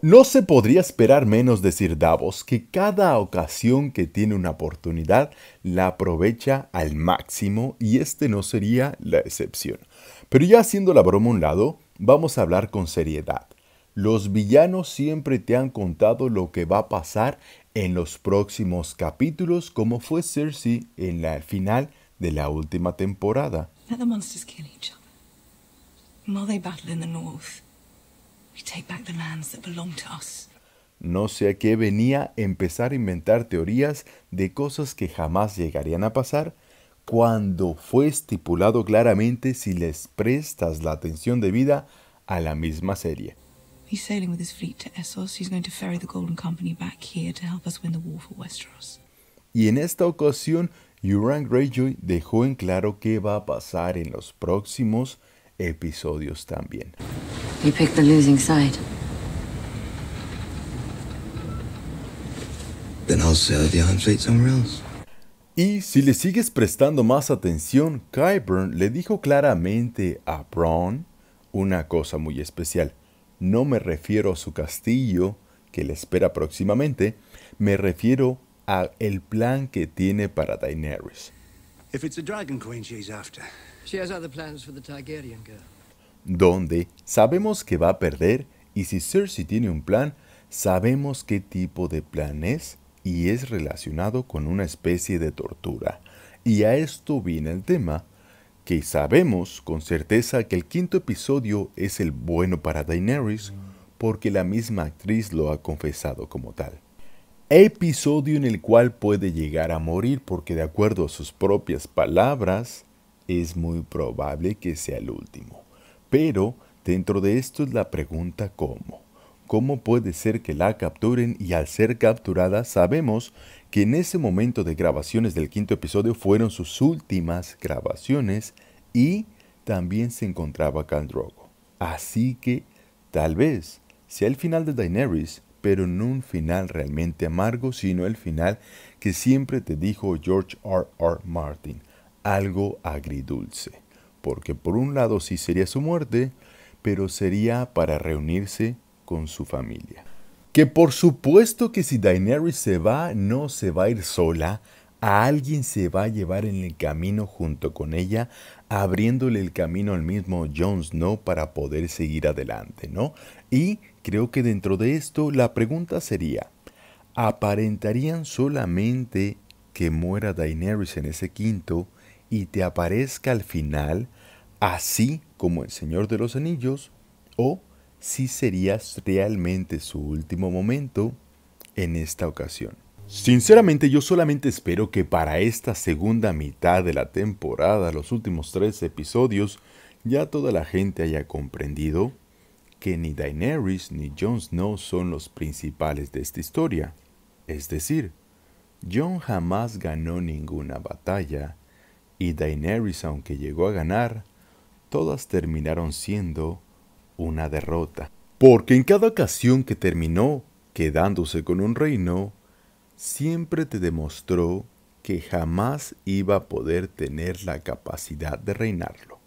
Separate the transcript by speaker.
Speaker 1: No se podría esperar menos decir Davos que cada ocasión que tiene una oportunidad la aprovecha al máximo y este no sería la excepción. Pero ya haciendo la broma a un lado, vamos a hablar con seriedad. Los villanos siempre te han contado lo que va a pasar en los próximos capítulos como fue Cersei en la final de la última temporada. No sé a qué venía empezar a inventar teorías de cosas que jamás llegarían a pasar cuando fue estipulado claramente si les prestas la atención debida a la misma serie. sailing with his fleet to Essos. He's going to ferry the Golden Company back here to help us win the war for Westeros. Y en esta ocasión, Euron Greyjoy dejó en claro qué va a pasar en los próximos episodios también. You the losing side. Then I'll the Iron somewhere else. Y si le sigues prestando más atención, Kyburn le dijo claramente a Bron una cosa muy especial. No me refiero a su castillo, que le espera próximamente, me refiero a el plan que tiene para Daenerys. If it's a Dragon Queen she's after, she has other plans for the Targaryen girl donde sabemos que va a perder y si Cersei tiene un plan, sabemos qué tipo de plan es y es relacionado con una especie de tortura. Y a esto viene el tema, que sabemos con certeza que el quinto episodio es el bueno para Daenerys, porque la misma actriz lo ha confesado como tal. Episodio en el cual puede llegar a morir porque de acuerdo a sus propias palabras, es muy probable que sea el último. Pero dentro de esto es la pregunta cómo. ¿Cómo puede ser que la capturen y al ser capturada sabemos que en ese momento de grabaciones del quinto episodio fueron sus últimas grabaciones y también se encontraba Khal Drogo. Así que tal vez sea el final de Daenerys, pero no un final realmente amargo, sino el final que siempre te dijo George R. R. Martin, algo agridulce porque por un lado sí sería su muerte, pero sería para reunirse con su familia. Que por supuesto que si Daenerys se va, no se va a ir sola, a alguien se va a llevar en el camino junto con ella, abriéndole el camino al mismo Jon Snow para poder seguir adelante, ¿no? Y creo que dentro de esto la pregunta sería, ¿aparentarían solamente que muera Daenerys en ese quinto y te aparezca al final, así como el Señor de los Anillos, o si serías realmente su último momento en esta ocasión. Sinceramente yo solamente espero que para esta segunda mitad de la temporada, los últimos tres episodios, ya toda la gente haya comprendido que ni Daenerys ni Jon Snow son los principales de esta historia. Es decir, Jon jamás ganó ninguna batalla y Daenerys, aunque llegó a ganar, todas terminaron siendo una derrota. Porque en cada ocasión que terminó quedándose con un reino, siempre te demostró que jamás iba a poder tener la capacidad de reinarlo.